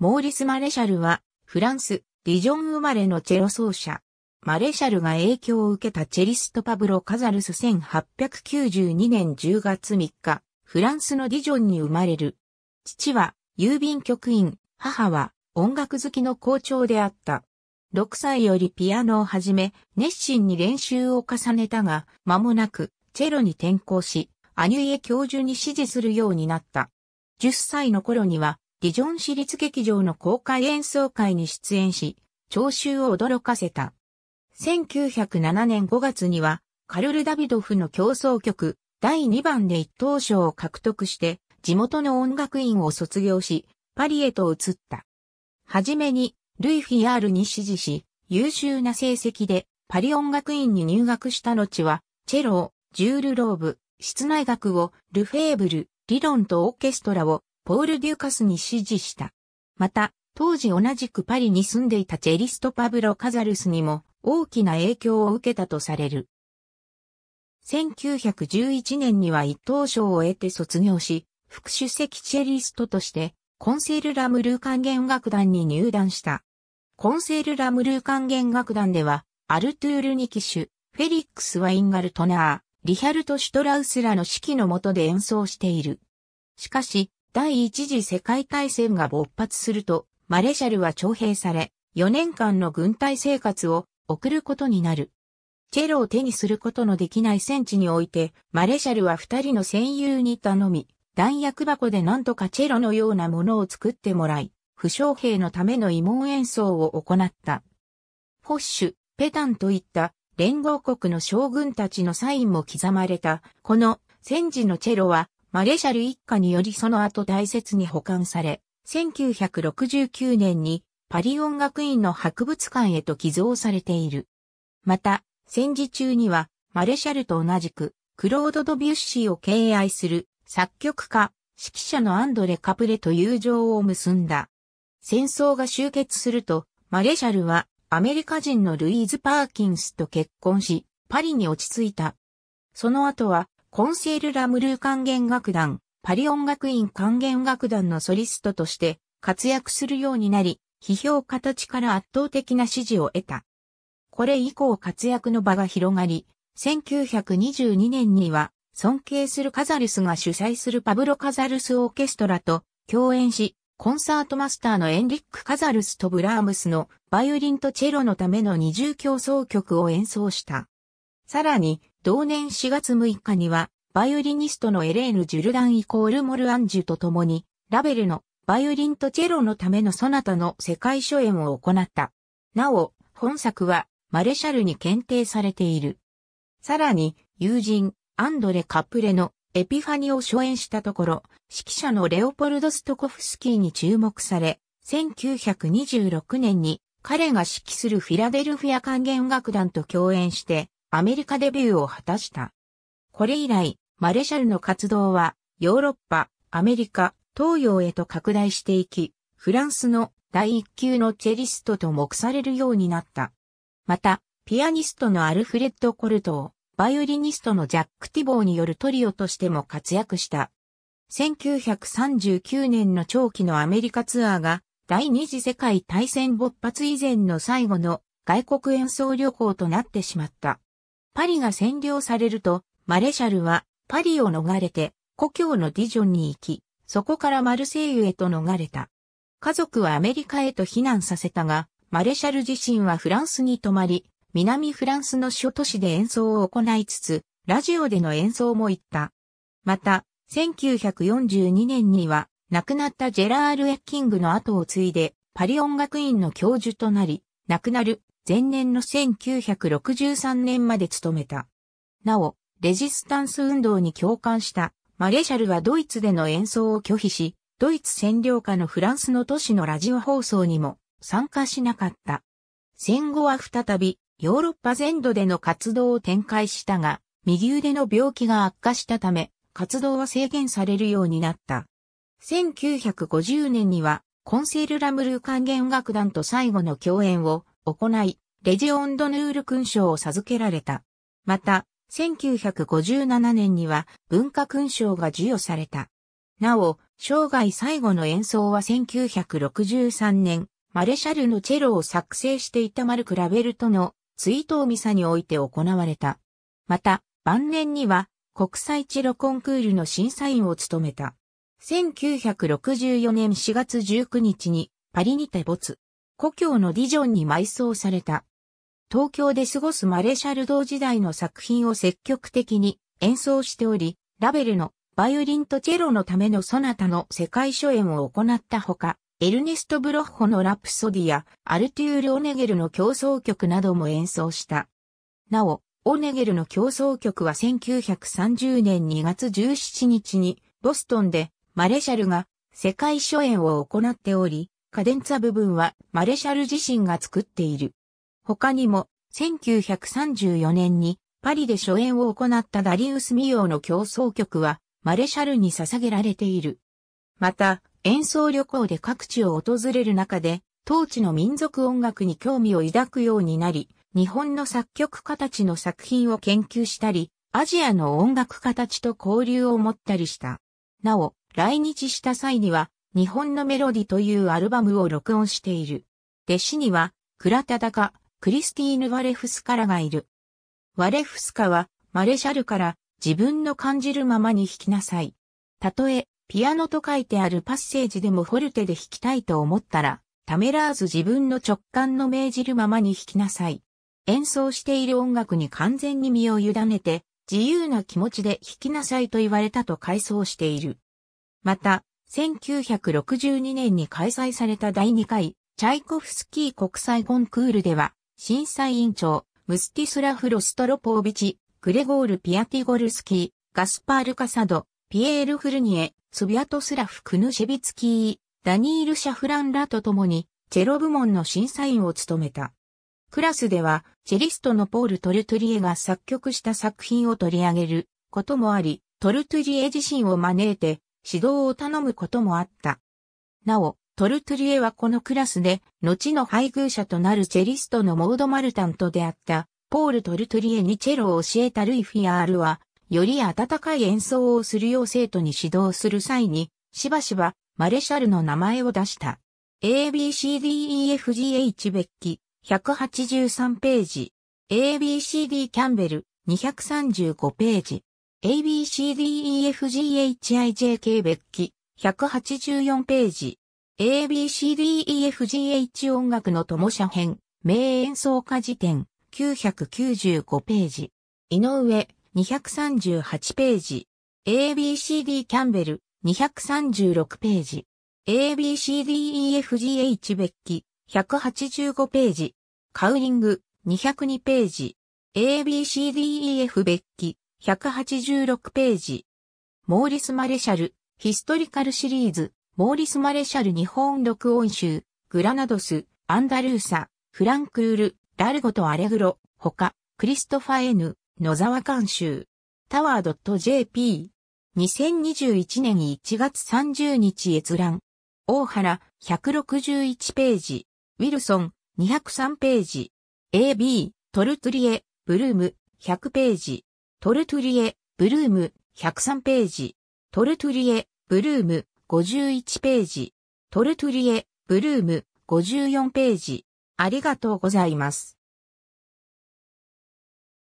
モーリス・マレシャルは、フランス、ディジョン生まれのチェロ奏者。マレシャルが影響を受けたチェリストパブロ・カザルス1892年10月3日、フランスのディジョンに生まれる。父は郵便局員、母は音楽好きの校長であった。6歳よりピアノを始め、熱心に練習を重ねたが、間もなくチェロに転校し、アニュイエ教授に指示するようになった。10歳の頃にはディジョン市立劇場の公開演奏会に出演し、聴衆を驚かせた。1907年5月には、カルル・ダビドフの競争曲、第2番で一等賞を獲得して、地元の音楽院を卒業し、パリへと移った。はじめに、ルイ・フィアールに指示し、優秀な成績で、パリ音楽院に入学した後は、チェロジュール・ローブ、室内楽を、ルフェーブル、理論とオーケストラを、ポール・デュカスに指示した。また、当時同じくパリに住んでいたチェリスト・パブロ・カザルスにも大きな影響を受けたとされる。1911年には一等賞を得て卒業し、副主席チェリストとして、コンセール・ラムルー管弦楽団に入団した。コンセール・ラムルー管弦楽団では、アルトゥール・ニキシュ、フェリックス・ワインガルトナー、リヒャルト・シュトラウスらの指揮の下で演奏している。しかし、第一次世界大戦が勃発すると、マレシャルは徴兵され、4年間の軍隊生活を送ることになる。チェロを手にすることのできない戦地において、マレシャルは二人の戦友に頼み、弾薬箱で何とかチェロのようなものを作ってもらい、負傷兵のための慰問演奏を行った。フォッシュ、ペタンといった連合国の将軍たちのサインも刻まれた、この戦時のチェロはマレシャル一家によりその後大切に保管され、1969年にパリ音楽院の博物館へと寄贈されている。また、戦時中にはマレシャルと同じくクロード・ド・ビュッシーを敬愛する作曲家、指揮者のアンドレ・カプレと友情を結んだ。戦争が終結すると、マレシャルはアメリカ人のルイーズ・パーキンスと結婚し、パリに落ち着いた。その後はコンセール・ラ・ムルー管弦楽団、パリ音楽院管弦楽団のソリストとして活躍するようになり、批評家たちから圧倒的な支持を得た。これ以降活躍の場が広がり、1922年には尊敬するカザルスが主催するパブロ・カザルス・オーケストラと共演し、コンサートマスターのエンリック・カザルスとブラームスのバイオリンとチェロのための二重競争曲を演奏した。さらに、同年4月6日には、バイオリニストのエレーヌ・ジュルダンイコール・モル・アンジュと共に、ラベルのバイオリンとチェロのためのソナタの世界初演を行った。なお、本作はマレシャルに検定されている。さらに、友人、アンドレ・カプレのエピファニを初演したところ、指揮者のレオポルド・ストコフスキーに注目され、1926年に彼が指揮するフィラデルフィア管弦楽団と共演して、アメリカデビューを果たした。これ以来、マレシャルの活動は、ヨーロッパ、アメリカ、東洋へと拡大していき、フランスの第一級のチェリストと目されるようになった。また、ピアニストのアルフレッド・コルトを、バイオリニストのジャック・ティボーによるトリオとしても活躍した。1939年の長期のアメリカツアーが、第二次世界大戦勃発以前の最後の外国演奏旅行となってしまった。パリが占領されると、マレシャルはパリを逃れて故郷のディジョンに行き、そこからマルセイユへと逃れた。家族はアメリカへと避難させたが、マレシャル自身はフランスに泊まり、南フランスの諸都市で演奏を行いつつ、ラジオでの演奏も行った。また、1942年には、亡くなったジェラール・エッキングの後を継いで、パリ音楽院の教授となり、亡くなる前年の1963年まで務めた。なお、レジスタンス運動に共感したマレシャルはドイツでの演奏を拒否し、ドイツ占領下のフランスの都市のラジオ放送にも参加しなかった。戦後は再びヨーロッパ全土での活動を展開したが、右腕の病気が悪化したため、活動は制限されるようになった。1950年には、コンセル・ラムルー管弦楽団と最後の共演を行い、レジオンドヌール勲章を授けられた。また、1957年には文化勲章が授与された。なお、生涯最後の演奏は1963年、マレシャルのチェロを作成していたマルク・ラベルトの追悼ミサにおいて行われた。また、晩年には国際チェロコンクールの審査員を務めた。1964年4月19日にパリにて没。故郷のディジョンに埋葬された。東京で過ごすマレシャルド時代の作品を積極的に演奏しており、ラベルのバイオリンとチェロのためのソナタの世界初演を行ったほか、エルネスト・ブロッホのラプソディやアルトゥール・オネゲルの競争曲なども演奏した。なお、オネゲルの競争曲は1930年2月17日にボストンでマレシャルが世界初演を行っており、カデンツァ部分はマレシャル自身が作っている。他にも、1934年にパリで初演を行ったダリウス・ミヨの競争曲はマレシャルに捧げられている。また、演奏旅行で各地を訪れる中で、当地の民族音楽に興味を抱くようになり、日本の作曲家たちの作品を研究したり、アジアの音楽家たちと交流を持ったりした。なお、来日した際には、日本のメロディというアルバムを録音している。弟子には、倉田高、クリスティーヌ・ワレフスカラがいる。ワレフスカは、マレシャルから自分の感じるままに弾きなさい。たとえ、ピアノと書いてあるパッセージでもフォルテで弾きたいと思ったら、ためらわず自分の直感の命じるままに弾きなさい。演奏している音楽に完全に身を委ねて、自由な気持ちで弾きなさいと言われたと回想している。また、1962年に開催された第2回、チャイコフスキー国際コンクールでは、審査委員長、ムスティスラフ・ロストロポービチ、グレゴール・ピアティゴルスキー、ガスパール・カサド、ピエール・フルニエ、スビアトスラフ・クヌシェビツキー、ダニール・シャフランらと共に、チェロ部門の審査員を務めた。クラスでは、チェリストのポール・トルトゥリエが作曲した作品を取り上げることもあり、トルトゥリエ自身を招いて、指導を頼むこともあった。なお、トルトゥリエはこのクラスで、後の配偶者となるチェリストのモード・マルタンと出会った、ポール・トルトゥリエにチェロを教えたルイ・フィアールは、より温かい演奏をするよう生徒に指導する際に、しばしば、マレシャルの名前を出した。ABCDEFGH ベッキ、183ページ。ABCD キャンベル、235ページ。ABCDEFGHIJK 別記、184ページ。ABCDEFGH 音楽の友社編、名演奏家辞典、995ページ。井上、238ページ。ABCD キャンベル、236ページ。ABCDEFGH 別記、185ページ。カウリング、202ページ。ABCDEF 別記、186ページ。モーリス・マレシャル、ヒストリカルシリーズ、モーリス・マレシャル日本録音集、グラナドス、アンダルーサ、フランクール、ラルゴとアレグロ、他、クリストファエヌ、野沢監修、タワー .jp、2021年1月30日閲覧、大原、161ページ、ウィルソン、203ページ、AB、トルトリエ、ブルーム、100ページ。トルトリエ、ブルーム、103ページ。トルトリエ、ブルーム、51ページ。トルトリエ、ブルーム、54ページ。ありがとうございます。